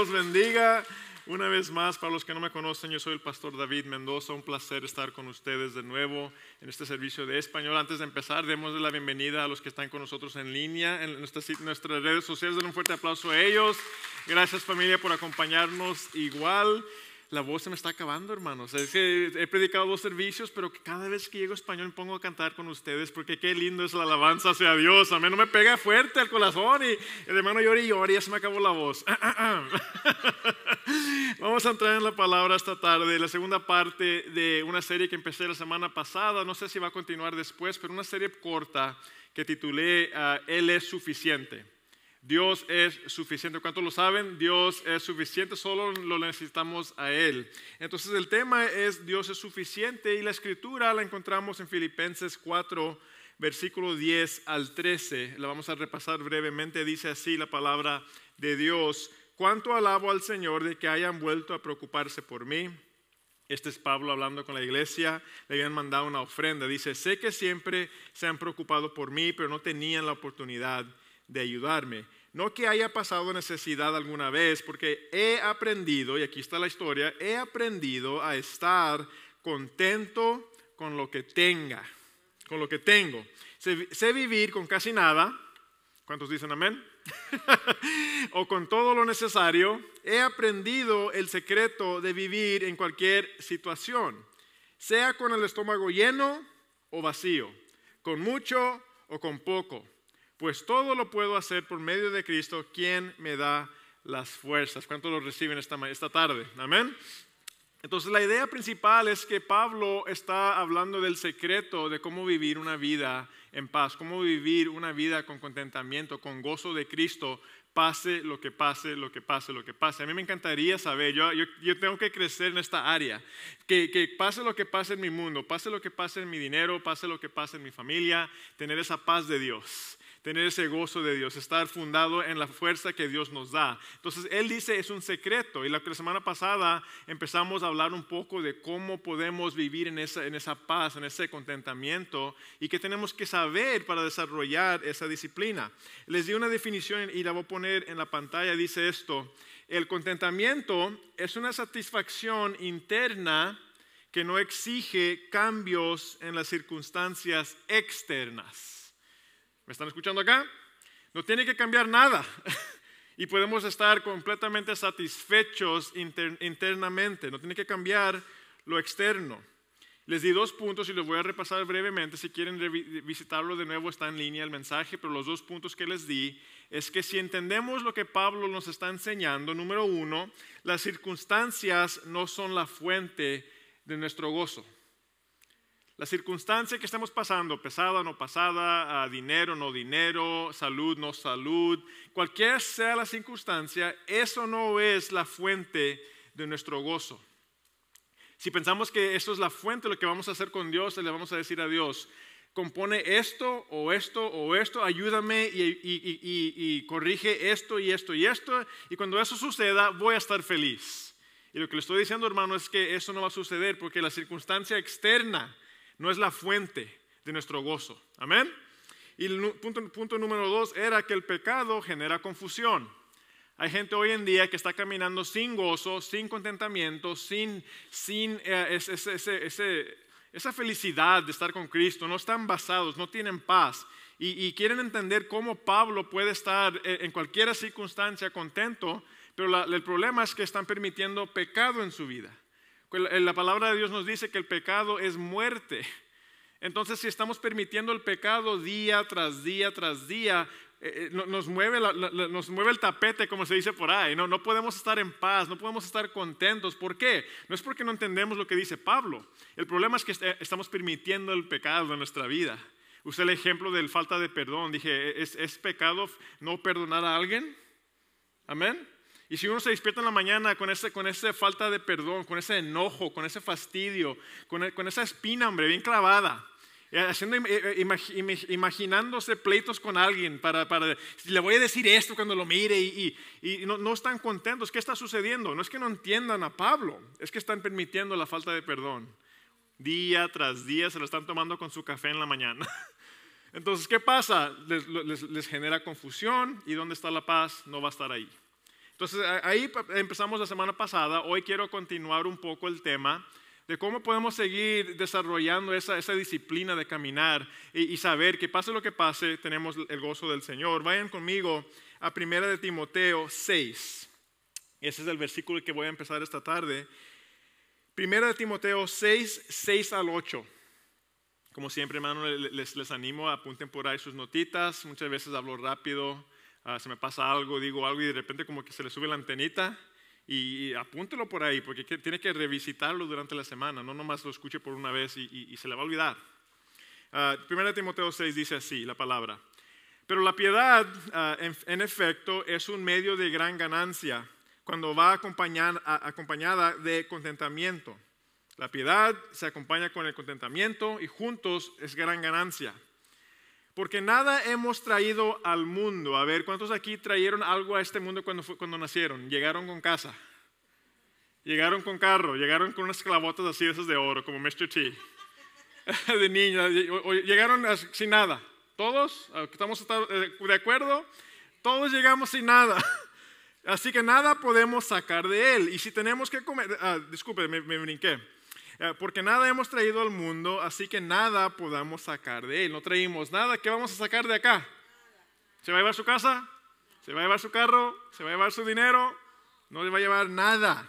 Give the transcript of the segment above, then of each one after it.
los bendiga. Una vez más, para los que no me conocen, yo soy el pastor David Mendoza. Un placer estar con ustedes de nuevo en este servicio de español. Antes de empezar, demos la bienvenida a los que están con nosotros en línea, en nuestras, nuestras redes sociales. Den un fuerte aplauso a ellos. Gracias familia por acompañarnos igual la voz se me está acabando, hermanos. Es que he predicado dos servicios, pero cada vez que llego a español me pongo a cantar con ustedes, porque qué lindo es la alabanza hacia Dios. a mí No me pega fuerte al corazón y el hermano llora y llora y ya se me acabó la voz. Vamos a entrar en la palabra esta tarde, la segunda parte de una serie que empecé la semana pasada. No sé si va a continuar después, pero una serie corta que titulé ah, Él es suficiente. Dios es suficiente. ¿Cuántos lo saben? Dios es suficiente, solo lo necesitamos a Él. Entonces el tema es Dios es suficiente y la escritura la encontramos en Filipenses 4, versículo 10 al 13. La vamos a repasar brevemente. Dice así la palabra de Dios. ¿Cuánto alabo al Señor de que hayan vuelto a preocuparse por mí? Este es Pablo hablando con la iglesia, le habían mandado una ofrenda. Dice, sé que siempre se han preocupado por mí, pero no tenían la oportunidad de ayudarme. No que haya pasado necesidad alguna vez, porque he aprendido, y aquí está la historia, he aprendido a estar contento con lo que tenga, con lo que tengo. Sé, vivir con casi nada. ¿Cuántos dicen amén? o con todo lo necesario. He aprendido el secreto de vivir en cualquier situación, sea con el estómago lleno o vacío, con mucho o con poco pues todo lo puedo hacer por medio de Cristo, quien me da las fuerzas. ¿Cuánto lo reciben esta, esta tarde? Amén. Entonces la idea principal es que Pablo está hablando del secreto de cómo vivir una vida en paz, cómo vivir una vida con contentamiento, con gozo de Cristo, pase lo que pase, lo que pase, lo que pase. A mí me encantaría saber, yo, yo, tengo que crecer en esta área, que, que, pase lo que pase en mi mundo, pase lo que pase en mi dinero, pase lo que pase en mi familia, tener esa paz de Dios tener ese gozo de Dios, estar fundado en la fuerza que Dios nos da. Entonces, Él dice, es un secreto. Y la, semana pasada empezamos a hablar un poco de cómo podemos vivir en esa, en esa paz, en ese contentamiento, y qué tenemos que saber para desarrollar esa disciplina. Les di una definición y la voy a poner en la pantalla. Dice esto, el contentamiento es una satisfacción interna que no exige cambios en las circunstancias externas. ¿Me están escuchando acá? No tiene que cambiar nada. y podemos estar completamente satisfechos internamente. No tiene que cambiar lo externo. Les di dos puntos y los voy a repasar brevemente. Si quieren visitarlo de nuevo, está en línea el mensaje, pero los dos puntos que les di es que si entendemos lo que Pablo nos está enseñando, número uno, las circunstancias no son la fuente de nuestro gozo. La circunstancia que estamos pasando, pesada o no pasada, dinero no dinero, salud no salud, cualquiera sea la circunstancia, eso no es la fuente de nuestro gozo. Si pensamos que eso es la fuente lo que vamos a hacer con Dios, le vamos a decir a Dios, compone esto o esto o esto, ayúdame y, corrige esto y esto y esto, y cuando eso suceda voy a estar feliz. Y lo que le estoy diciendo, hermano, es que eso no va a suceder porque la circunstancia externa no es la fuente de nuestro gozo. Amén. Y el punto, número dos era que el pecado genera confusión. Hay gente hoy en día que está caminando sin gozo, sin contentamiento, sin, sin eh, esa felicidad de estar con Cristo. No están basados, no tienen paz. Y, quieren entender cómo Pablo puede estar eh, en cualquier circunstancia contento, pero el problema es que están permitiendo pecado en su vida. La palabra de Dios nos dice que el pecado es muerte. Entonces, si estamos permitiendo el pecado día tras día tras día, eh, eh, nos, mueve el tapete, como se dice por ahí. No, no podemos estar en paz, no podemos estar contentos. ¿Por qué? No es porque no entendemos lo que dice Pablo. El problema es que eh, estamos permitiendo el pecado en nuestra vida. Usé el ejemplo del falta de perdón. Dije, es pecado no perdonar a alguien? Amén. Y si uno se despierta en la mañana con, con esa falta de perdón, con ese enojo, con ese fastidio, con, con esa espina, hombre, bien clavada, eh, haciendo, eh, eh, imaginándose pleitos con alguien para, para, le voy a decir esto cuando lo mire y, y, no, no, están contentos. ¿Qué está sucediendo? No es que no entiendan a Pablo, es que están permitiendo la falta de perdón. Día tras día se lo están tomando con su café en la mañana. Entonces, ¿qué pasa? les, les genera confusión y ¿dónde está la paz? No va a estar ahí. Entonces ahí empezamos la semana pasada, hoy quiero continuar un poco el tema de cómo podemos seguir desarrollando esa, disciplina de caminar y, saber que pase lo que pase, tenemos el gozo del Señor. Vayan conmigo a Primera de Timoteo 6. Ese es el versículo que voy a empezar esta tarde. Primera de Timoteo 6, 6 al 8. Como siempre, hermano, les, les animo, apunten por ahí sus notitas. Muchas veces hablo rápido. Ah, se me pasa algo, digo algo y de repente como que se le sube la antenita y, apúntelo por ahí, porque tiene que revisitarlo durante la semana, no nomás lo escuche por una vez y, se le va a olvidar. Ah, primera Timoteo 6 dice así la palabra, pero la piedad ah, en, efecto es un medio de gran ganancia cuando va acompañada de contentamiento. La piedad se acompaña con el contentamiento y juntos es gran ganancia. Porque nada hemos traído al mundo. A ver, ¿cuántos aquí trajeron algo a este mundo cuando, cuando nacieron? Llegaron con casa. Llegaron con carro. Llegaron con unas clavotas así, esas de oro, como Mr. T. de niña. Llegaron sin nada. Todos, estamos eh, de acuerdo, todos llegamos sin nada. Así que nada podemos sacar de él. Y si tenemos que comer, ah, disculpe, me brinqué eh, porque nada hemos traído al mundo, así que nada podamos sacar de él. No traímos nada, ¿qué vamos a sacar de acá? ¿Se va a llevar su casa? ¿Se va a llevar su carro? ¿Se va a llevar su dinero? No le va a llevar nada.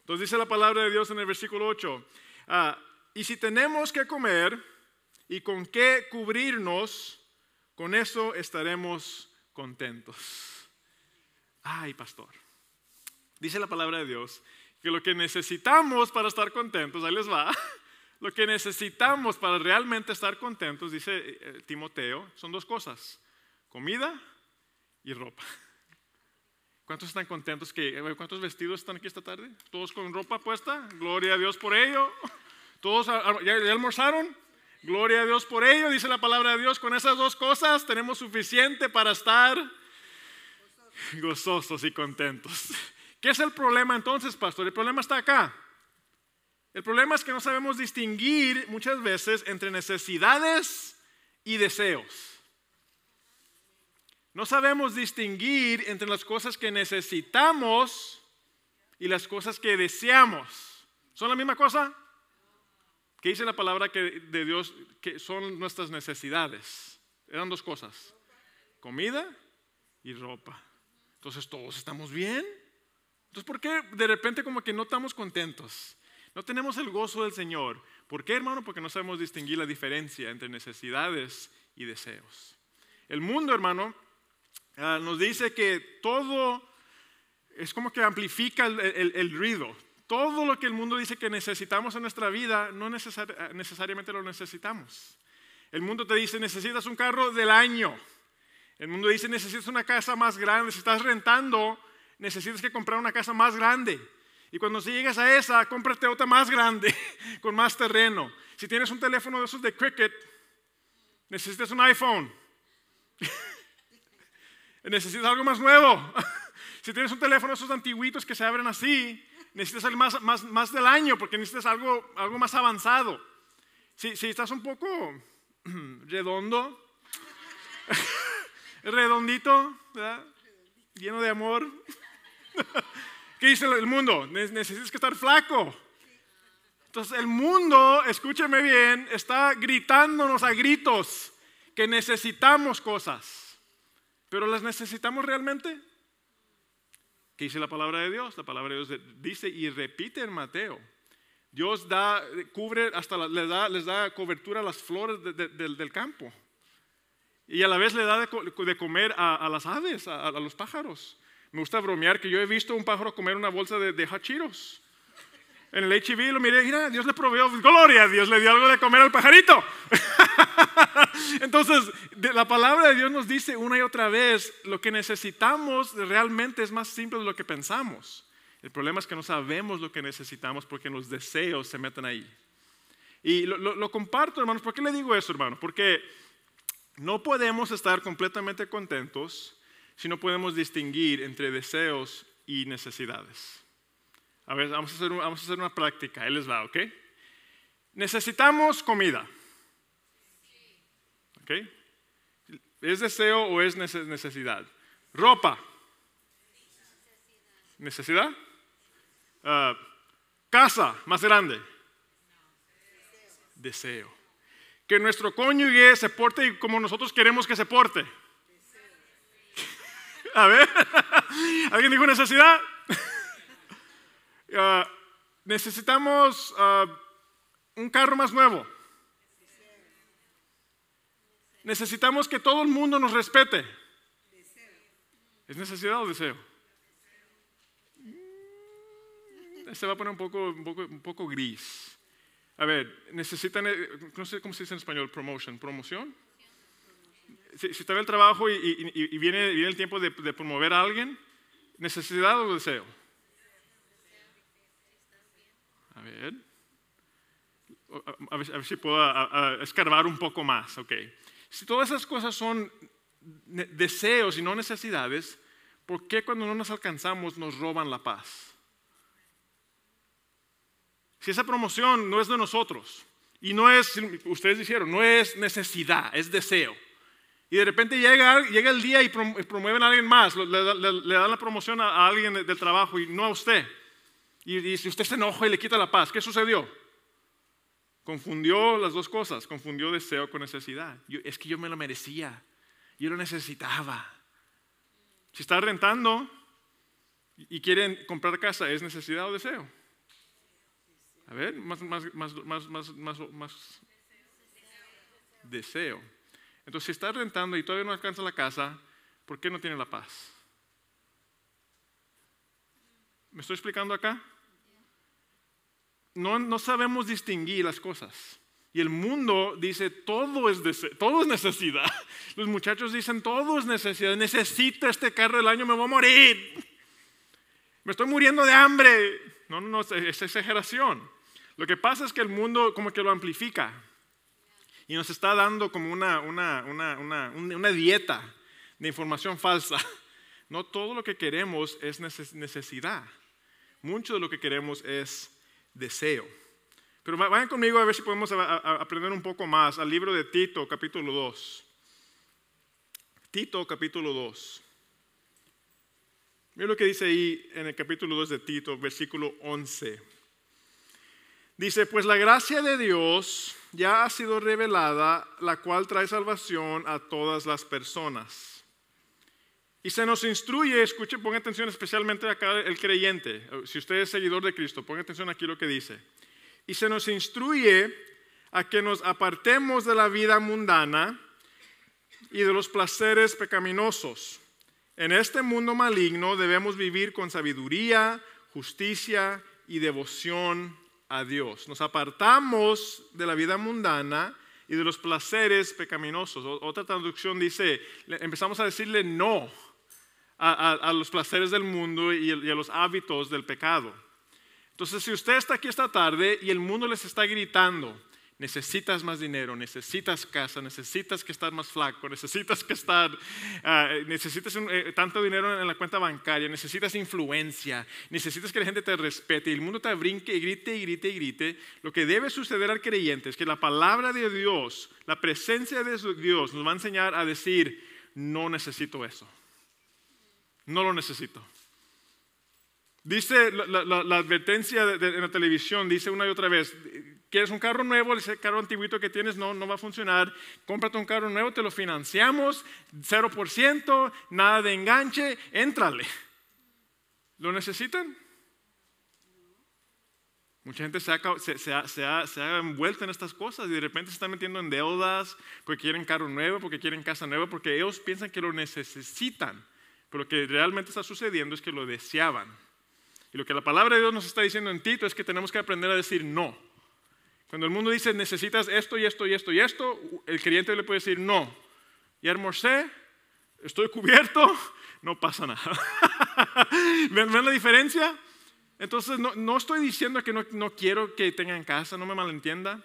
Entonces dice la palabra de Dios en el versículo 8. Ah, y si tenemos que comer y con qué cubrirnos, con eso estaremos contentos. Ay, pastor. Dice la palabra de Dios que lo que necesitamos para estar contentos, ahí les va, lo que necesitamos para realmente estar contentos, dice eh, eh, Timoteo, son dos cosas, comida y ropa. ¿Cuántos están contentos que, eh, cuántos vestidos están aquí esta tarde? ¿Todos con ropa puesta? Gloria a Dios por ello. ¿Todos ya almorzaron? Gloria a Dios por ello, dice la palabra de Dios. Con esas dos cosas tenemos suficiente para estar gozosos y contentos. ¿Qué es el problema entonces, pastor? El problema está acá. El problema es que no sabemos distinguir muchas veces entre necesidades y deseos. No sabemos distinguir entre las cosas que necesitamos y las cosas que deseamos. ¿Son la misma cosa? ¿Qué dice la palabra de Dios que son nuestras necesidades? Eran dos cosas, comida y ropa. Entonces todos estamos bien. Entonces, ¿por qué de repente como que no estamos contentos? No tenemos el gozo del Señor. ¿Por qué, hermano? Porque no sabemos distinguir la diferencia entre necesidades y deseos. El mundo, hermano, ah, nos dice que todo es como que amplifica el, ruido. Todo lo que el mundo dice que necesitamos en nuestra vida, no ah, necesariamente lo necesitamos. El mundo te dice, necesitas un carro del año. El mundo dice, necesitas una casa más grande. Si estás rentando, necesitas que comprar una casa más grande. Y cuando si llegas a esa, cómprate otra más grande, con más terreno. Si tienes un teléfono de esos de Cricket, necesitas un iPhone. necesitas algo más nuevo. si tienes un teléfono de esos antiguitos que se abren así, necesitas algo más, del año, porque necesitas algo, algo más avanzado. Si, estás un poco redondo, redondito, lleno de amor. ¿Qué dice el mundo? Necesitas que estar flaco. Entonces el mundo, escúcheme bien, está gritándonos a gritos que necesitamos cosas. Pero ¿las necesitamos realmente? ¿Qué dice la palabra de Dios? La palabra de Dios dice y repite en Mateo. Dios da, cubre, hasta les, da, cobertura a las flores del, campo. Y a la vez le da de, comer a, las aves, a los pájaros. Me gusta bromear que yo he visto un pájaro comer una bolsa de, de hachiros. En el HIV lo miré, dije Dios le proveó, pues, gloria, Dios le dio algo de comer al pajarito. Entonces, la palabra de Dios nos dice una y otra vez, lo que necesitamos realmente es más simple de lo que pensamos. El problema es que no sabemos lo que necesitamos porque los deseos se meten ahí. Y lo, comparto, hermanos, ¿por qué le digo eso, hermano? Porque no podemos estar completamente contentos si no podemos distinguir entre deseos y necesidades. A ver, vamos a hacer, vamos a hacer una práctica, él les va, ¿ok? Necesitamos comida. ¿Ok? ¿Es deseo o es necesidad? Ropa. ¿Necesidad? Ah, casa más grande. Deseo. Que nuestro cónyuge se porte como nosotros queremos que se porte. A ver, ¿alguien dijo necesidad? Ah, necesitamos ah, un carro más nuevo. Necesitamos que todo el mundo nos respete. ¿Es necesidad o deseo? Mm, se va a poner un poco, un poco, un poco gris. A ver, necesitan, eh, no sé cómo se dice en español, promotion, promoción si, si, está en el trabajo y, viene, el tiempo de, promover a alguien, ¿necesidad o deseo? A ver. A, ver, si puedo escarbar un poco más, ok. Si todas esas cosas son deseos y no necesidades, ¿por qué cuando no nos alcanzamos nos roban la paz? Si esa promoción no es de nosotros y no es, ustedes dijeron, no es necesidad, es deseo. Y de repente llega, llega el día y promueven a alguien más, le, dan la promoción a, alguien del trabajo y no a usted. Y, si usted se enoja y le quita la paz, ¿qué sucedió? Confundió las dos cosas, confundió deseo con necesidad. es que yo me lo merecía, yo lo necesitaba. Si está rentando y quieren comprar casa, ¿es necesidad o deseo? A ver, más, más, más, más, más, más deseo. Entonces, si estás rentando y todavía no alcanza la casa, ¿por qué no tiene la paz? ¿Me estoy explicando acá? No, sabemos distinguir las cosas. Y el mundo dice, todo es, todo es necesidad. Los muchachos dicen, todo es necesidad. Necesito este carro del año, me voy a morir. Me estoy muriendo de hambre. No, no, no, es exageración. Lo que pasa es que el mundo como que lo amplifica y nos está dando como una, dieta de información falsa. No todo lo que queremos es necesidad. Mucho de lo que queremos es deseo. Pero vayan conmigo a ver si podemos aprender un poco más al libro de Tito, capítulo 2. Tito, capítulo 2. Mira lo que dice ahí en el capítulo 2 de Tito, versículo 11. Dice, pues la gracia de Dios ya ha sido revelada, la cual trae salvación a todas las personas. Y se nos instruye, escuche, ponga atención especialmente acá el creyente, si usted es seguidor de Cristo, ponga atención aquí lo que dice. Y se nos instruye a que nos apartemos de la vida mundana y de los placeres pecaminosos. En este mundo maligno debemos vivir con sabiduría, justicia y devoción a Dios. Nos apartamos de la vida mundana y de los placeres pecaminosos. Otra traducción dice, empezamos a decirle no a, los placeres del mundo y a los hábitos del pecado. Entonces, si usted está aquí esta tarde y el mundo les está gritando, necesitas más dinero, necesitas casa, necesitas que estar más flaco, necesitas que estar, ah, necesitas eh, tanto dinero en la cuenta bancaria, necesitas influencia, necesitas que la gente te respete y el mundo te brinque y grite y grite y grite. Lo que debe suceder al creyente es que la palabra de Dios, la presencia de Dios nos va a enseñar a decir, no necesito eso, no lo necesito. Dice la, advertencia en la televisión, dice una y otra vez, ¿Quieres un carro nuevo? Ese carro antiguito que tienes no, no va a funcionar. Cómprate un carro nuevo, te lo financiamos, 0%, nada de enganche, éntrale. ¿Lo necesitan? Mucha gente se ha, envuelto en estas cosas y de repente se están metiendo en deudas porque quieren carro nuevo, porque quieren casa nueva, porque ellos piensan que lo necesitan. Pero lo que realmente está sucediendo es que lo deseaban. Y lo que la palabra de Dios nos está diciendo en Tito es que tenemos que aprender a decir no. Cuando el mundo dice necesitas esto y esto y esto y esto, el creyente le puede decir no. Y almorcé, estoy cubierto, no pasa nada. ¿Ven, la diferencia? Entonces, no, no estoy diciendo que no, no, quiero que tengan casa, no me malentienda.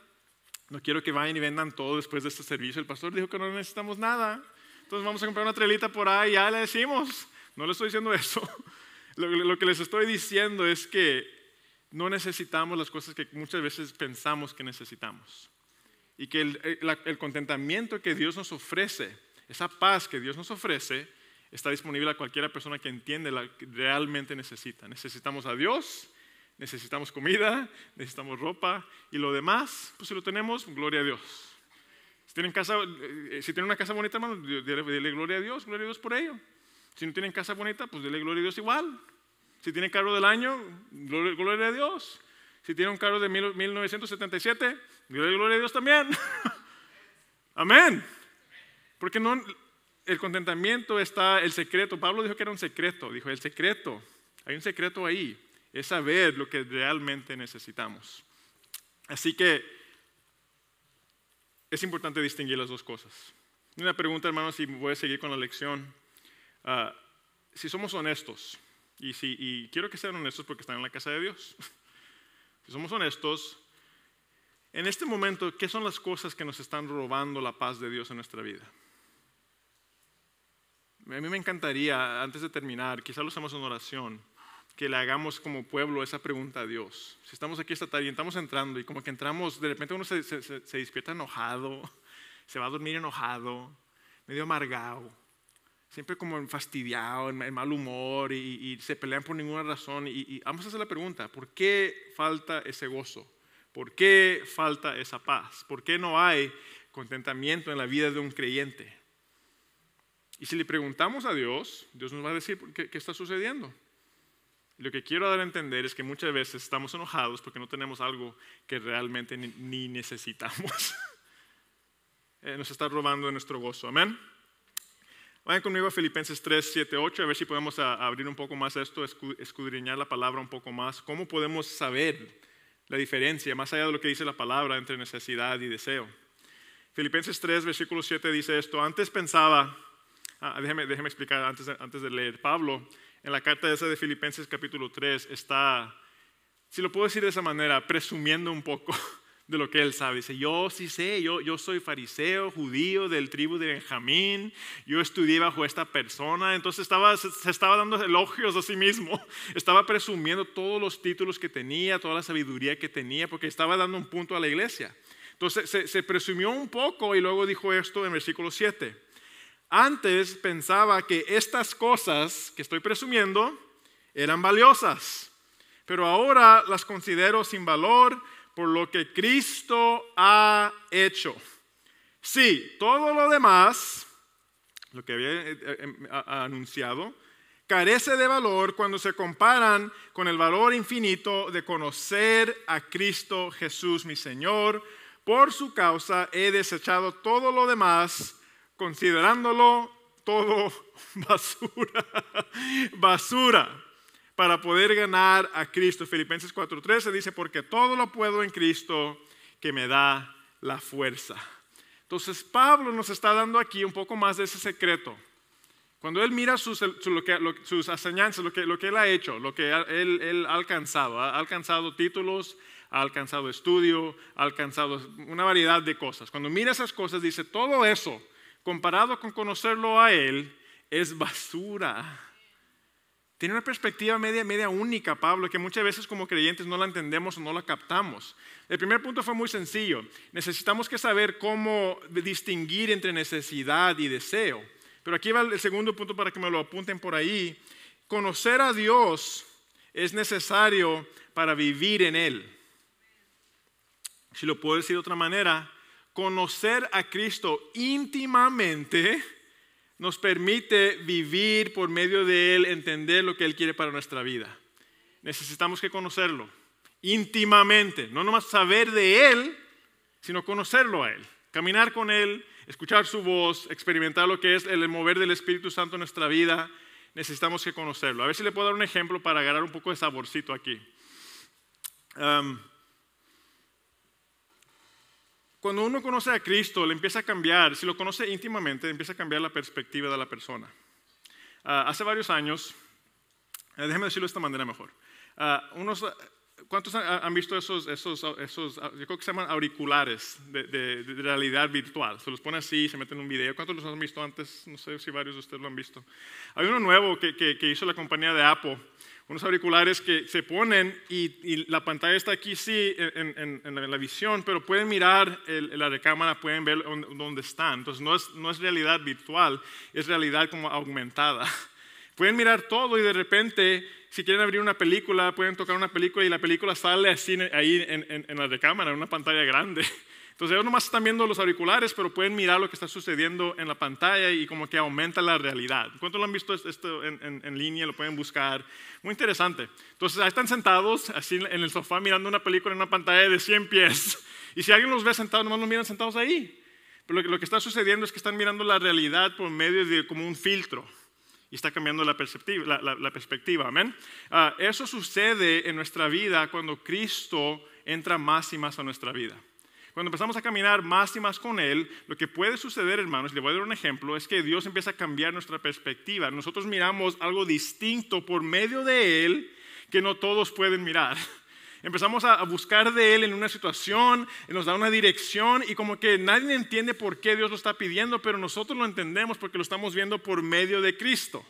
No quiero que vayan y vendan todo después de este servicio. El pastor dijo que no necesitamos nada. Entonces vamos a comprar una trelita por ahí, ya le decimos. No le estoy diciendo eso. Lo, lo que les estoy diciendo es que no necesitamos las cosas que muchas veces pensamos que necesitamos. Y que eh, el, contentamiento que Dios nos ofrece, esa paz que Dios nos ofrece, está disponible a cualquiera persona que entiende la que realmente necesita. Necesitamos a Dios, necesitamos comida, necesitamos ropa y lo demás, pues si lo tenemos, gloria a Dios. Si tienen, casa, eh, si tienen una casa bonita, hermano, dile gloria a Dios, gloria a Dios por ello. Si no tienen casa bonita, pues dile gloria a Dios igual, si tiene cargo del año, gloria, a Dios. Si tiene un cargo de 1977, gloria, a Dios también. Amén. Porque no, el contentamiento está, el secreto. Pablo dijo que era un secreto. Dijo, el secreto. Hay un secreto ahí. Es saber lo que realmente necesitamos. Así que es importante distinguir las dos cosas. Una pregunta, hermanos, si voy a seguir con la lección. Ah, si somos honestos, y, si, y quiero que sean honestos porque están en la casa de Dios. Si somos honestos, en este momento, ¿qué son las cosas que nos están robando la paz de Dios en nuestra vida? A mí me encantaría, antes de terminar, quizá lo hacemos en oración, que le hagamos como pueblo esa pregunta a Dios. Si estamos aquí esta tarde y estamos entrando y como que entramos, de repente uno se, se, se despierta enojado, se va a dormir enojado, medio amargado siempre como fastidiados, en, mal humor y, se pelean por ninguna razón. Y, vamos a hacer la pregunta, ¿por qué falta ese gozo? ¿Por qué falta esa paz? ¿Por qué no hay contentamiento en la vida de un creyente? Y si le preguntamos a Dios, Dios nos va a decir qué, qué está sucediendo. Lo que quiero dar a entender es que muchas veces estamos enojados porque no tenemos algo que realmente ni necesitamos. Eh, nos está robando nuestro gozo. Amén. Vayan conmigo a Filipenses 3, 7, 8, a ver si podemos abrir un poco más esto, escudriñar la palabra un poco más. ¿Cómo podemos saber la diferencia, más allá de lo que dice la palabra, entre necesidad y deseo? Filipenses 3, versículo 7 dice esto. Antes pensaba, ah, déjeme, explicar antes de, antes de leer. Pablo, en la carta esa de Filipenses capítulo 3, está, si lo puedo decir de esa manera, presumiendo un poco de lo que él sabe. Dice, yo sí sé, yo, yo soy fariseo, judío del tribu de Benjamín, yo estudié bajo esta persona, entonces estaba, se, estaba dando elogios a sí mismo, estaba presumiendo todos los títulos que tenía, toda la sabiduría que tenía, porque estaba dando un punto a la iglesia. Entonces se, se presumió un poco y luego dijo esto en versículo 7. Antes pensaba que estas cosas que estoy presumiendo eran valiosas, pero ahora las considero sin valor por lo que Cristo ha hecho. Sí, todo lo demás, lo que había eh, eh, em, anunciado, carece de valor cuando se comparan con el valor infinito de conocer a Cristo Jesús, mi Señor. Por su causa he desechado todo lo demás, considerándolo todo basura. basura para poder ganar a Cristo. Filipenses 4:13 dice, porque todo lo puedo en Cristo que me da la fuerza. Entonces Pablo nos está dando aquí un poco más de ese secreto. Cuando él mira sus, su, lo que, él ha hecho, lo que él, él ha alcanzado, ha alcanzado títulos, ha alcanzado estudio, ha alcanzado una variedad de cosas. Cuando mira esas cosas, dice, todo eso, comparado con conocerlo a él, es basura tiene una perspectiva media, media única, Pablo, que muchas veces como creyentes no la entendemos o no la captamos. El primer punto fue muy sencillo. Necesitamos que saber cómo distinguir entre necesidad y deseo. Pero aquí va el segundo punto para que me lo apunten por ahí. Conocer a Dios es necesario para vivir en Él. Si lo puedo decir de otra manera, conocer a Cristo íntimamente nos permite vivir por medio de Él, entender lo que Él quiere para nuestra vida. Necesitamos que conocerlo íntimamente, no nomás saber de Él, sino conocerlo a Él, caminar con Él, escuchar su voz, experimentar lo que es el mover del Espíritu Santo en nuestra vida. Necesitamos que conocerlo. A ver si le puedo dar un ejemplo para agarrar un poco de saborcito aquí. Cuando uno conoce a Cristo, le empieza a cambiar, si lo conoce íntimamente, empieza a cambiar la perspectiva de la persona. Ah, hace varios años, déjenme eh, déjeme decirlo de esta manera mejor. Ah, ¿Cuántos han, visto esos, esos, esos, ah, yo creo que se llaman auriculares de, realidad virtual? Se los pone así, se meten en un video. ¿Cuántos los han visto antes? No sé si varios de ustedes lo han visto. Hay uno nuevo que, que hizo la compañía de Apple unos auriculares que se ponen y, la pantalla está aquí, sí, en, la, visión, pero pueden mirar el, la recámara, pueden ver dónde están. Entonces no es, realidad virtual, es realidad como aumentada. Pueden mirar todo y de repente, si quieren abrir una película, pueden tocar una película y la película sale así ahí en, en la recámara, en una pantalla grande. Entonces ellos nomás están viendo los auriculares, pero pueden mirar lo que está sucediendo en la pantalla y como que aumenta la realidad. ¿Cuánto lo han visto esto en, línea? Lo pueden buscar. Muy interesante. Entonces ahí están sentados, así en el sofá, mirando una película en una pantalla de 100 pies. Y si alguien los ve sentados, nomás los miran sentados ahí. Pero lo que, está sucediendo es que están mirando la realidad por medio de como un filtro y está cambiando la perspectiva. ¿Amén? Ah, eso sucede en nuestra vida cuando Cristo entra más y más a nuestra vida. Cuando empezamos a caminar más y más con Él, lo que puede suceder, hermanos, y le voy a dar un ejemplo, es que Dios empieza a cambiar nuestra perspectiva. Nosotros miramos algo distinto por medio de Él que no todos pueden mirar. Empezamos a buscar de Él en una situación, nos da una dirección y como que nadie entiende por qué Dios lo está pidiendo, pero nosotros lo entendemos porque lo estamos viendo por medio de Cristo.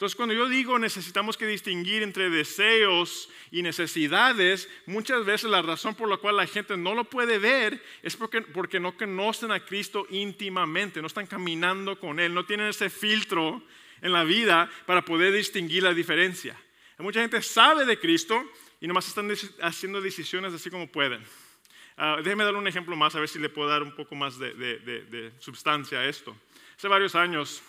Entonces, cuando yo digo necesitamos que distinguir entre deseos y necesidades, muchas veces la razón por la cual la gente no lo puede ver es porque, no conocen a Cristo íntimamente, no están caminando con Él, no tienen ese filtro en la vida para poder distinguir la diferencia. Mucha gente sabe de Cristo y nomás están haciendo decisiones así como pueden. Ah, déjeme dar un ejemplo más, a ver si le puedo dar un poco más de, de, substancia a esto. Hace varios años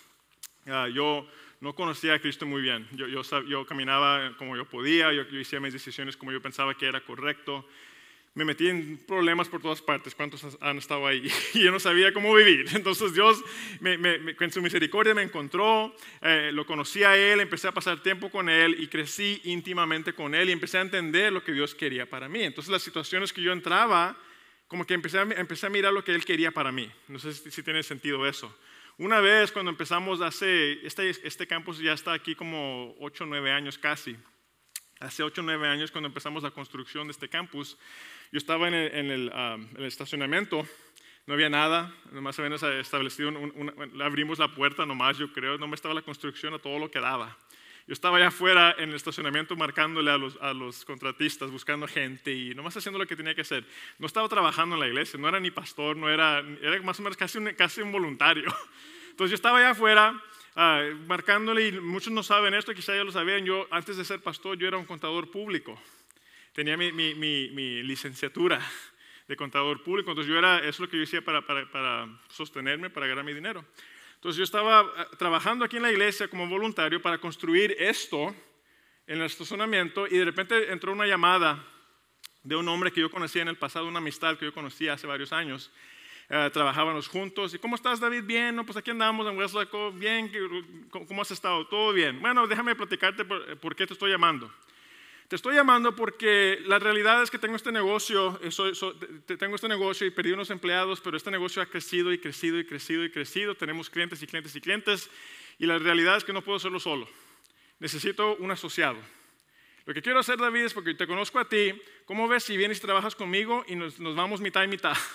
ah, yo no conocía a Cristo muy bien. Yo, caminaba como yo podía, yo, yo hacía mis decisiones como yo pensaba que era correcto. Me metí en problemas por todas partes. ¿Cuántos han estado ahí? Y yo no sabía cómo vivir. Entonces Dios, me, su misericordia, me encontró, eh, lo conocí a Él, empecé a pasar tiempo con Él y crecí íntimamente con Él y empecé a entender lo que Dios quería para mí. Entonces las situaciones que yo entraba, como que empecé a, mirar lo que Él quería para mí. No sé si tiene sentido eso. Una vez cuando empezamos hace, este, este campus ya está aquí como 8 o 9 años casi, hace 8 o 9 años cuando empezamos la construcción de este campus, yo estaba en el, en el, estacionamiento, no había nada, nomás habíamos establecido, abrimos la puerta nomás, yo creo, nomás estaba la construcción a todo lo que daba. Yo estaba allá afuera en el estacionamiento marcándole a los, a los, contratistas, buscando gente y nomás haciendo lo que tenía que hacer. No estaba trabajando en la iglesia, no era ni pastor, no era, era más o menos casi un, casi un voluntario. Entonces yo estaba allá afuera ah, marcándole y muchos no saben esto, quizás ya lo sabían. Yo antes de ser pastor yo era un contador público. Tenía mi, licenciatura de contador público. Entonces yo era, eso es lo que yo hacía para, para sostenerme, para ganar mi dinero. Entonces yo estaba ah, trabajando aquí en la iglesia como voluntario para construir esto en el estacionamiento y de repente entró una llamada de un hombre que yo conocía en el pasado, una amistad que yo conocía hace varios años. Eh, trabajábamos juntos. ¿Y cómo estás, David? Bien, no, pues aquí andamos en Westlake, bien, ¿cómo has estado? Todo bien. Bueno, déjame platicarte eh, por, qué te estoy llamando. Te estoy llamando porque la realidad es que tengo este negocio, eh, tengo este negocio y perdí unos empleados, pero este negocio ha crecido y crecido y crecido y crecido. Tenemos clientes y clientes y clientes y la realidad es que no puedo hacerlo solo. Necesito un asociado. Lo que quiero hacer, David, es porque te conozco a ti, ¿cómo ves si vienes y trabajas conmigo y nos vamos mitad y mitad?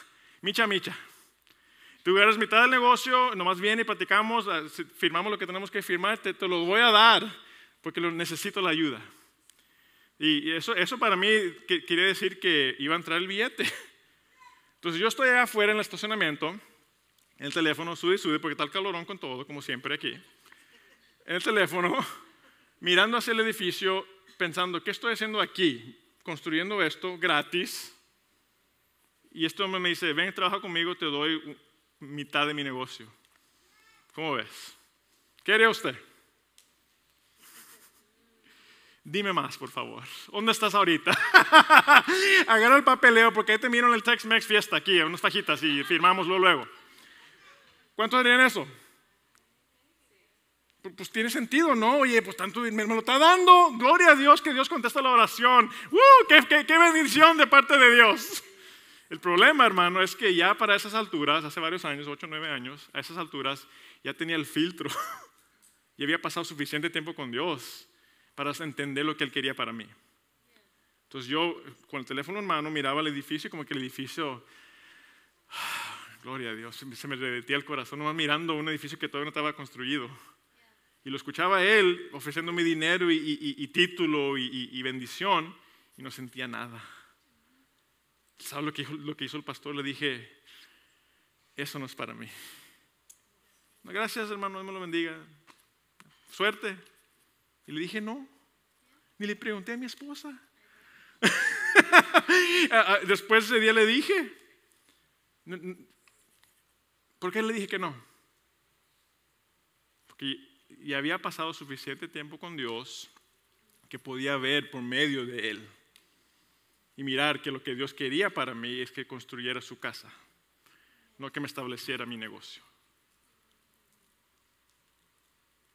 micha, micha. Tú eres mitad del negocio, nomás viene y platicamos, ah, firmamos lo que tenemos que firmar, te, lo voy a dar porque necesito la ayuda. Y eso, para mí quiere decir que iba a entrar el billete. Entonces yo estoy afuera en el estacionamiento, en el teléfono, sube y sube, porque tal calorón con todo, como siempre aquí. En el teléfono, mirando hacia el edificio, pensando, ¿qué estoy haciendo aquí? Construyendo esto gratis y este hombre me dice, ven, trabaja conmigo, te doy mitad de mi negocio. ¿Cómo ves? ¿Qué haría usted? Dime más, por favor. ¿Dónde estás ahorita? Agarra el papeleo porque ahí te miro en el Tex-Mex fiesta aquí, unas fajitas y firmámoslo luego. ¿Cuánto en eso? Pues tiene sentido, ¿no? Oye, pues tanto me lo está dando. Gloria a Dios que Dios contesta la oración. ¡Uh! qué bendición de parte de Dios! El problema, hermano, es que ya para esas alturas, hace varios años, ocho o años, a esas alturas ya tenía el filtro y había pasado suficiente tiempo con Dios para entender lo que Él quería para mí. Entonces yo, con el teléfono en mano, miraba el edificio como que el edificio, gloria a Dios, se me revetía el corazón nomás mirando un edificio que todavía no estaba construido. Y lo escuchaba él ofreciéndome dinero y, título y bendición y no sentía nada. ¿Sabes lo que, hizo el pastor? Le dije, eso no es para mí. Gracias, hermano, Dios me lo bendiga. Suerte. Y le dije, no. Ni le pregunté a mi esposa. Ah, ah, después ese día le dije, ¿por qué le dije que no? Porque ya había pasado suficiente tiempo con Dios que podía ver por medio de Él y mirar que lo que Dios quería para mí es que construyera su casa, no que me estableciera mi negocio.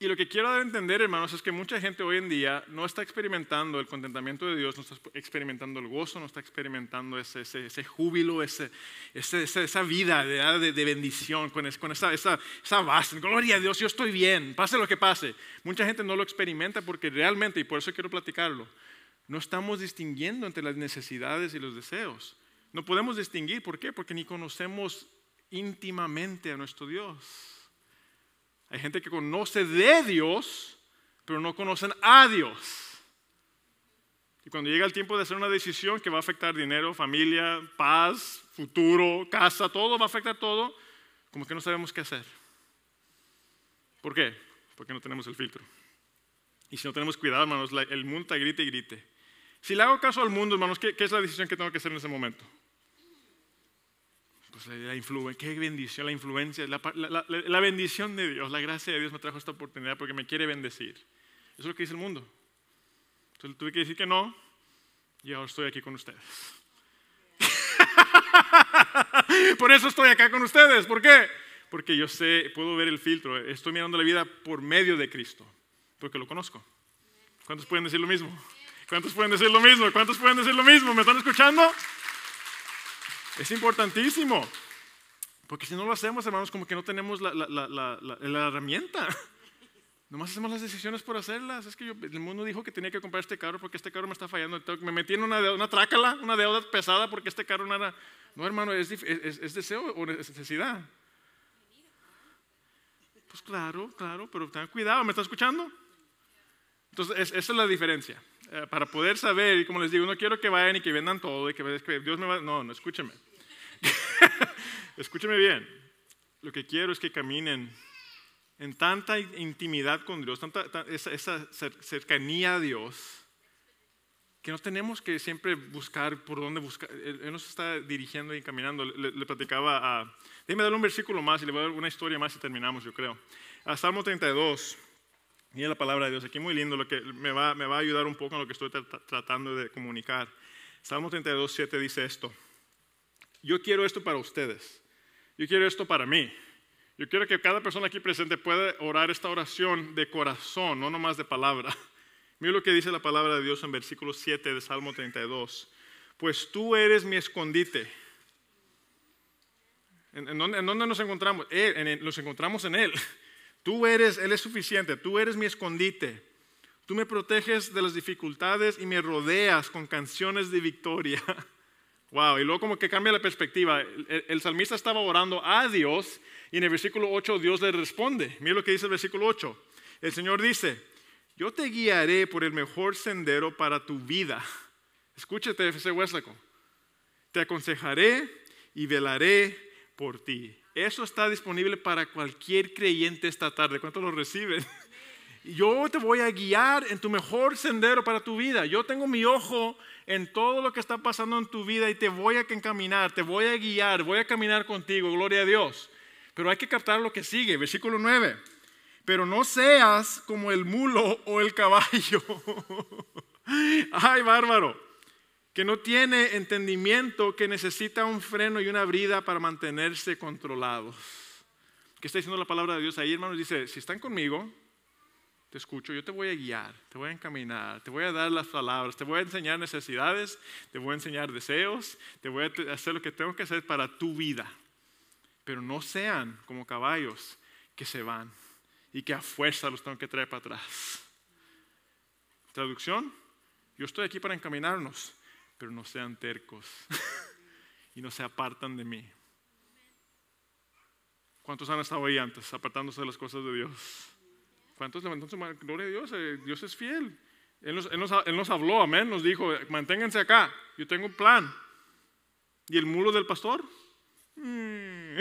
Y lo que quiero dar a entender, hermanos, es que mucha gente hoy en día no está experimentando el contentamiento de Dios, no está experimentando el gozo, no está experimentando ese, júbilo, esa vida de, ah, bendición, con, con esa, esa, base. Gloria a Dios, yo estoy bien, pase lo que pase. Mucha gente no lo experimenta porque realmente, y por eso quiero platicarlo, no estamos distinguiendo entre las necesidades y los deseos. No podemos distinguir, ¿por qué? Porque ni conocemos íntimamente a nuestro Dios. Hay gente que conoce de Dios, pero no conocen a Dios. Y cuando llega el tiempo de hacer una decisión que va a afectar dinero, familia, paz, futuro, casa, todo, va a afectar todo, como que no sabemos qué hacer. ¿Por qué? Porque no tenemos el filtro. Y si no tenemos cuidado, hermanos, el mundo grite y grite. Si le hago caso al mundo, hermanos, ¿qué, es la decisión que tengo que hacer en ese momento? Pues la, influencia, qué bendición, la influencia, la, la, bendición de Dios, la gracia de Dios me trajo esta oportunidad porque me quiere bendecir. Eso es lo que dice el mundo. Entonces tuve que decir que no y ahora estoy aquí con ustedes. Por eso estoy acá con ustedes. ¿Por qué? Porque yo sé, puedo ver el filtro. Estoy mirando la vida por medio de Cristo, porque lo conozco. ¿Cuántos pueden decir lo mismo? ¿Cuántos pueden decir lo mismo? ¿Cuántos pueden decir lo mismo? ¿Me están escuchando? Es importantísimo. Porque si no lo hacemos, hermanos, como que no tenemos la, herramienta. Nomás hacemos las decisiones por hacerlas. Es que yo, el mundo dijo que tenía que comprar este carro porque este carro me está fallando. Me metí en una, una trácala, una deuda pesada porque este carro no era... No, hermano, ¿es, deseo o necesidad? Pues claro, claro, pero ten cuidado, ¿me están escuchando? Entonces, esa es la diferencia. Eh, para poder saber, y como les digo, no quiero que vayan y que vendan todo y que, que Dios me va. No, no, escúcheme. escúcheme bien. Lo que quiero es que caminen en tanta intimidad con Dios, tanta esa, cercanía a Dios, que no tenemos que siempre buscar por dónde buscar. Él nos está dirigiendo y caminando. Le, platicaba a... Dime darle un versículo más y le voy a dar una historia más y terminamos, yo creo. A Salmo 32. Mira la palabra de Dios, aquí muy lindo, lo que me va, a ayudar un poco en lo que estoy tratando de comunicar. Salmo 32, 7 dice esto. Yo quiero esto para ustedes. Yo quiero esto para mí. Yo quiero que cada persona aquí presente pueda orar esta oración de corazón, no nomás de palabra. Mira lo que dice la palabra de Dios en versículo 7 de Salmo 32. Pues tú eres mi escondite. ¿En, dónde, nos encontramos? nos encontramos en Él. Tú eres, Él es suficiente, tú eres mi escondite. Tú me proteges de las dificultades y me rodeas con canciones de victoria. Wow, y luego como que cambia la perspectiva. El, salmista estaba orando a Dios y en el versículo 8 Dios le responde. Mira lo que dice el versículo 8. El Señor dice, yo te guiaré por el mejor sendero para tu vida. Escúchate, FC Hueslaco. Te aconsejaré y velaré por ti. Eso está disponible para cualquier creyente esta tarde. ¿Cuánto lo reciben? Yo te voy a guiar en tu mejor sendero para tu vida. Yo tengo mi ojo en todo lo que está pasando en tu vida y te voy a encaminar, te voy a guiar, voy a caminar contigo, gloria a Dios. Pero hay que captar lo que sigue, versículo 9. Pero no seas como el mulo o el caballo. Ay, bárbaro que no tiene entendimiento, que necesita un freno y una brida para mantenerse controlados. Que está diciendo la palabra de Dios ahí, hermanos? Dice, si están conmigo, te escucho, yo te voy a guiar, te voy a encaminar, te voy a dar las palabras, te voy a enseñar necesidades, te voy a enseñar deseos, te voy a hacer lo que tengo que hacer para tu vida. Pero no sean como caballos que se van y que a fuerza los tengo que traer para atrás. Traducción, yo estoy aquí para encaminarnos, pero no sean tercos y no se apartan de mí. ¿Cuántos han estado ahí antes, apartándose de las cosas de Dios? ¿Cuántos levantan su mano? Gloria a Dios, eh, Dios es fiel. Él nos, habló, amén, nos dijo, manténganse acá, yo tengo un plan. ¿Y el mulo del pastor? Mm.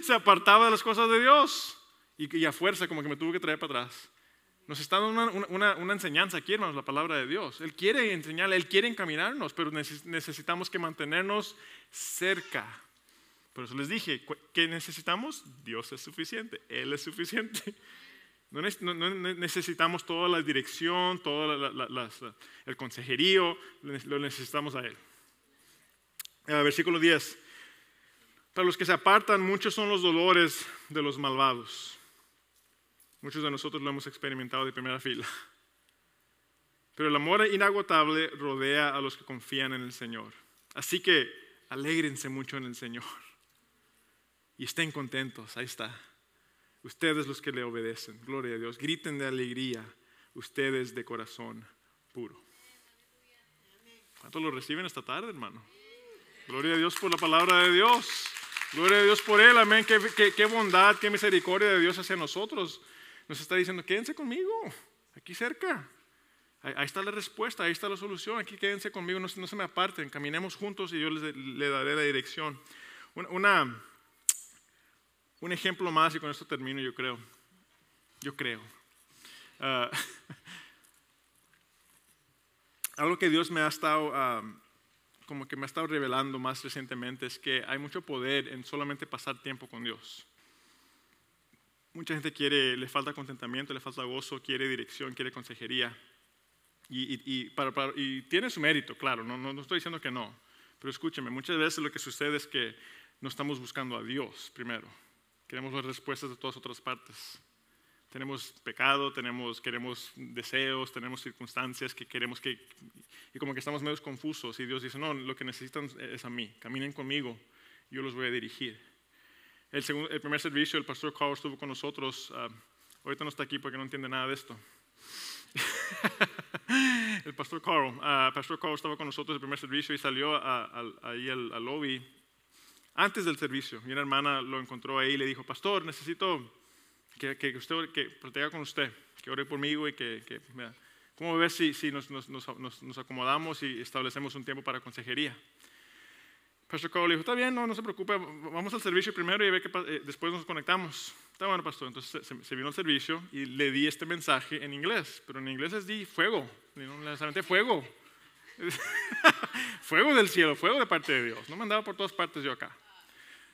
se apartaba de las cosas de Dios. Y, y a fuerza, como que me tuvo que traer para atrás. Nos está dando una, enseñanza aquí, hermanos, la palabra de Dios. Él quiere enseñarle, Él quiere encaminarnos, pero necesitamos que mantenernos cerca. Por eso les dije, ¿qué necesitamos? Dios es suficiente, Él es suficiente. No, necesitamos toda la dirección, todo el consejerío, lo necesitamos a Él. Versículo 10. Para los que se apartan, muchos son los dolores de los malvados Muchos de nosotros lo hemos experimentado de primera fila. Pero el amor inagotable rodea a los que confían en el Señor. Así que alégrense mucho en el Señor. Y estén contentos, ahí está. Ustedes los que le obedecen, gloria a Dios. Griten de alegría, ustedes de corazón puro. ¿Cuánto lo reciben esta tarde, hermano? Gloria a Dios por la palabra de Dios. Gloria a Dios por Él, amén. Qué, qué bondad, qué misericordia de Dios hacia nosotros nos está diciendo, quédense conmigo, aquí cerca. Ahí está la respuesta, ahí está la solución, aquí quédense conmigo, no, se me aparten, caminemos juntos y yo les le daré la dirección. un ejemplo más y con esto termino, yo creo. Yo creo. Ah, algo que Dios me ha estado, ah, como que me ha estado revelando más recientemente es que hay mucho poder en solamente pasar tiempo con Dios. Mucha gente quiere, le falta contentamiento, le falta gozo, quiere dirección, quiere consejería. Y, tiene su mérito, claro, no, no, estoy diciendo que no. Pero escúcheme, muchas veces lo que sucede es que no estamos buscando a Dios primero. Queremos las respuestas de todas otras partes. Tenemos pecado, tenemos, queremos deseos, tenemos circunstancias que queremos que... Y como que estamos medio confusos y Dios dice, no, lo que necesitan es a mí, caminen conmigo, yo los voy a dirigir. El, primer servicio, el pastor Carl estuvo con nosotros. Um, ahorita no está aquí porque no entiende nada de esto. el pastor Carl, uh, pastor Carl estaba con nosotros el primer servicio y salió a, ahí al, lobby antes del servicio. Y una hermana lo encontró ahí y le dijo, pastor, necesito que, usted que proteja con usted, que ore por mí y que, ¿cómo ver si, si nos acomodamos y establecemos un tiempo para consejería? Pastor le dijo, está bien, no, no se preocupe, vamos al servicio primero y ve que eh, después nos conectamos. Está bueno, pastor. Entonces se, vino al servicio y le di este mensaje en inglés, pero en inglés es di fuego, no necesariamente fuego. fuego del cielo, fuego de parte de Dios. No me andaba por todas partes yo acá.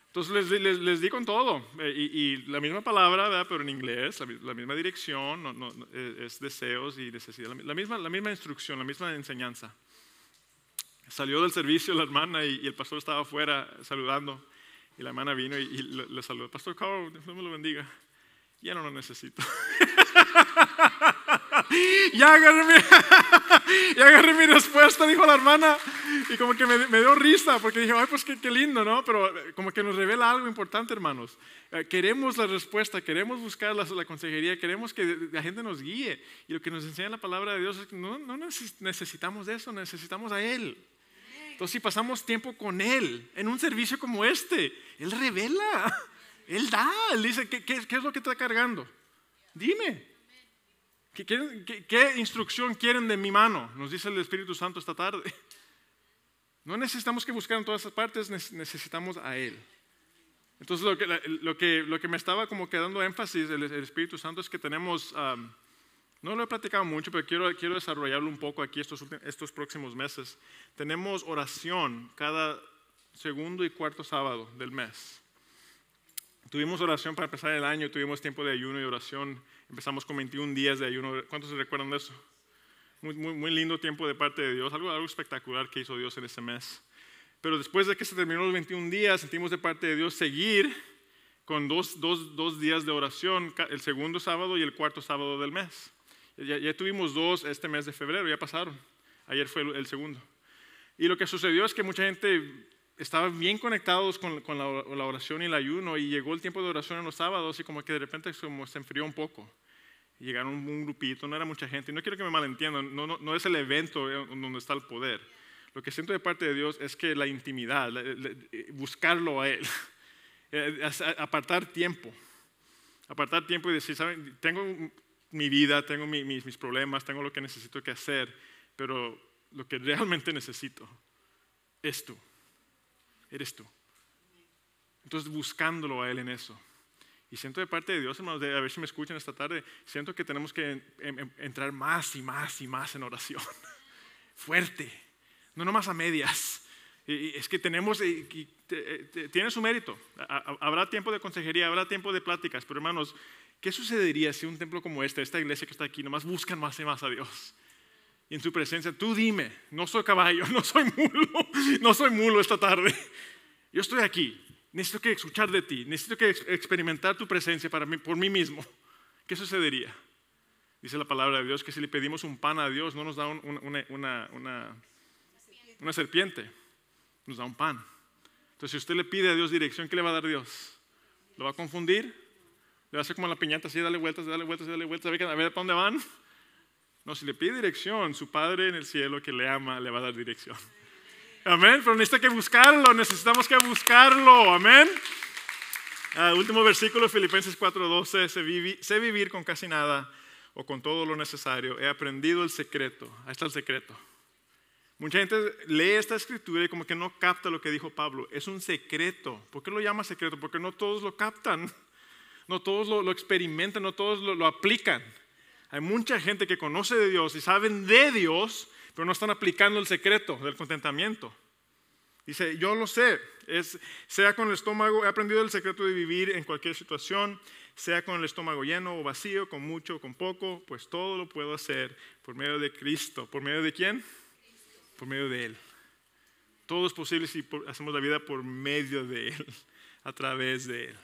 Entonces les, di con todo. Eh, y, la misma palabra, pero en inglés, la, misma dirección, e, es deseos y necesidad. la, misma, la misma instrucción, la misma enseñanza. Salió del servicio la hermana y, el pastor estaba afuera saludando. Y la hermana vino y, le, saludó. Pastor Carl, Dios me lo bendiga. Ya no lo necesito. ya, agarré mi, respuesta, dijo la hermana. Y como que me, dio risa, porque dije, ay, pues qué, qué, lindo, ¿no? Pero eh, como que nos revela algo importante, hermanos. Eh, queremos la respuesta, queremos buscar la, consejería, queremos que la gente nos guíe. Y lo que nos enseña la palabra de Dios es que no, no necesitamos de eso, necesitamos a Él. Entonces, si pasamos tiempo con Él en un servicio como este, Él revela, Él da, Él dice, ¿qué, es lo que está cargando? Dime. ¿Qué, instrucción quieren de mi mano? Nos dice el Espíritu Santo esta tarde. No necesitamos que buscar en todas esas partes, necesitamos a Él. Entonces, lo que, me estaba como quedando énfasis el, Espíritu Santo es que tenemos no lo he platicado mucho, pero quiero, quiero desarrollarlo un poco aquí estos, estos próximos meses. Tenemos oración cada segundo y cuarto sábado del mes. Tuvimos oración para empezar el año, tuvimos tiempo de ayuno y oración. Empezamos con 21 días de ayuno. ¿Cuántos se recuerdan de eso? Muy, muy, lindo tiempo de parte de Dios, algo, algo espectacular que hizo Dios en ese mes. Pero después de que se terminó los 21 días, sentimos de parte de Dios seguir con dos, dos días de oración, el segundo sábado y el cuarto sábado del mes. Ya, tuvimos dos este mes de febrero, ya pasaron. Ayer fue el, segundo. Y lo que sucedió es que mucha gente estaba bien conectados con, la, oración y el ayuno y llegó el tiempo de oración en los sábados y como que de repente se enfrió un poco. Llegaron un grupito, no era mucha gente. Y no quiero que me malentiendan, no, no, es el evento eh, donde está el poder. Lo que siento de parte de Dios es que la intimidad, buscarlo a Él, eh, apartar tiempo apartar tiempo y decir, ¿saben? Tengo mi vida, tengo mis, problemas, tengo lo que necesito que hacer, pero lo que realmente necesito es tú. Eres tú. Entonces buscándolo a Él en eso. Y siento de parte de Dios, hermanos, de, a ver si me escuchan esta tarde, siento que tenemos que entrar más y más y más en oración. Fuerte, no nomás a medias. es que tenemos, eh, tiene su mérito. habrá tiempo de consejería, habrá tiempo de pláticas, pero hermanos, ¿Qué sucedería si un templo como este, esta iglesia que está aquí, nomás buscan más y más a Dios? Y en su presencia, tú dime, no soy caballo, no soy mulo, no soy mulo esta tarde. Yo estoy aquí, necesito que escuchar de ti, necesito que experimentar tu presencia para mí, por mí mismo. ¿Qué sucedería? Dice la palabra de Dios que si le pedimos un pan a Dios, no nos da una, una serpiente, nos da un pan. Entonces, si usted le pide a Dios dirección, ¿qué le va a dar Dios? ¿Lo va a confundir? Le va a hacer como la piñata, así, dale vueltas, dale vueltas, dale vueltas, a ver, a para dónde van. No, si le pide dirección, su Padre en el cielo que le ama, le va a dar dirección. Amén, pero necesita que buscarlo, necesitamos que buscarlo. Amén. Ah, último versículo, Filipenses 4:12, Se sé vivir con casi nada o con todo lo necesario. He aprendido el secreto. Ahí está el secreto. Mucha gente lee esta escritura y como que no capta lo que dijo Pablo. Es un secreto. ¿Por qué lo llama secreto? Porque no todos lo captan no todos lo, experimentan, no todos lo, aplican. Hay mucha gente que conoce de Dios y saben de Dios, pero no están aplicando el secreto del contentamiento. Dice, yo lo sé, sea con el estómago, he aprendido el secreto de vivir en cualquier situación, sea con el estómago lleno o vacío, con mucho o con poco, pues todo lo puedo hacer por medio de Cristo. ¿Por medio de quién? Por medio de Él. Todo es posible si hacemos la vida por medio de Él, a través de Él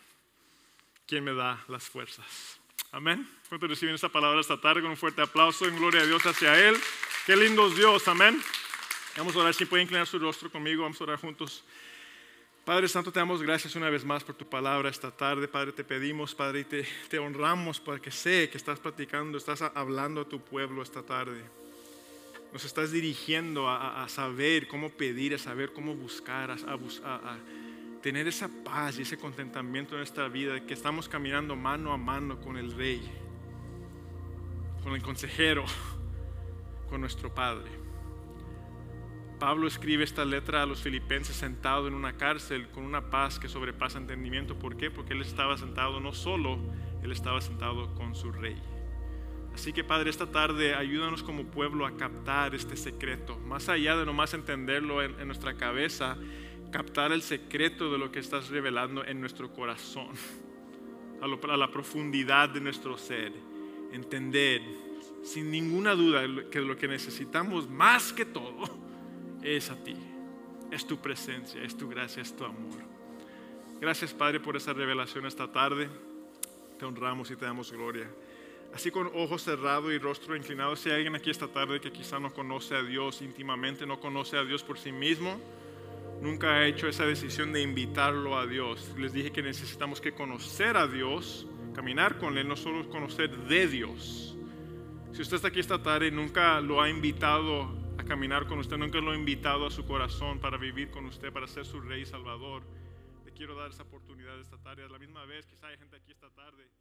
quien me da las fuerzas. Amén. ¿Cuántos reciben esta palabra esta tarde con un fuerte aplauso en gloria a Dios hacia Él? Qué lindo Dios, amén. Vamos a orar, si puede inclinar su rostro conmigo, vamos a orar juntos. Padre Santo, te damos gracias una vez más por tu palabra esta tarde. Padre, te pedimos, Padre, y te, te honramos porque sé que estás platicando, estás hablando a tu pueblo esta tarde. Nos estás dirigiendo a, saber cómo pedir, a saber cómo buscar, a, a tener esa paz y ese contentamiento en nuestra vida, que estamos caminando mano a mano con el Rey, con el consejero, con nuestro Padre. Pablo escribe esta letra a los filipenses sentado en una cárcel con una paz que sobrepasa entendimiento. ¿Por qué? Porque él estaba sentado no solo, él estaba sentado con su rey. Así que Padre, esta tarde ayúdanos como pueblo a captar este secreto, más allá de nomás entenderlo en nuestra cabeza, captar el secreto de lo que estás revelando en nuestro corazón, a, la profundidad de nuestro ser, entender sin ninguna duda que lo que necesitamos más que todo es a ti, es tu presencia, es tu gracia, es tu amor. Gracias Padre por esa revelación esta tarde. Te honramos y te damos gloria. Así con ojos cerrados y rostro inclinado, si hay alguien aquí esta tarde que quizá no conoce a Dios íntimamente, no conoce a Dios por sí mismo, nunca ha hecho esa decisión de invitarlo a Dios. Les dije que necesitamos que conocer a Dios, caminar con Él, no solo conocer de Dios. Si usted está aquí esta tarde y nunca lo ha invitado a caminar con usted, nunca lo ha invitado a su corazón para vivir con usted, para ser su rey y salvador, le quiero dar esa oportunidad esta tarde. la misma vez, quizá hay gente aquí esta tarde.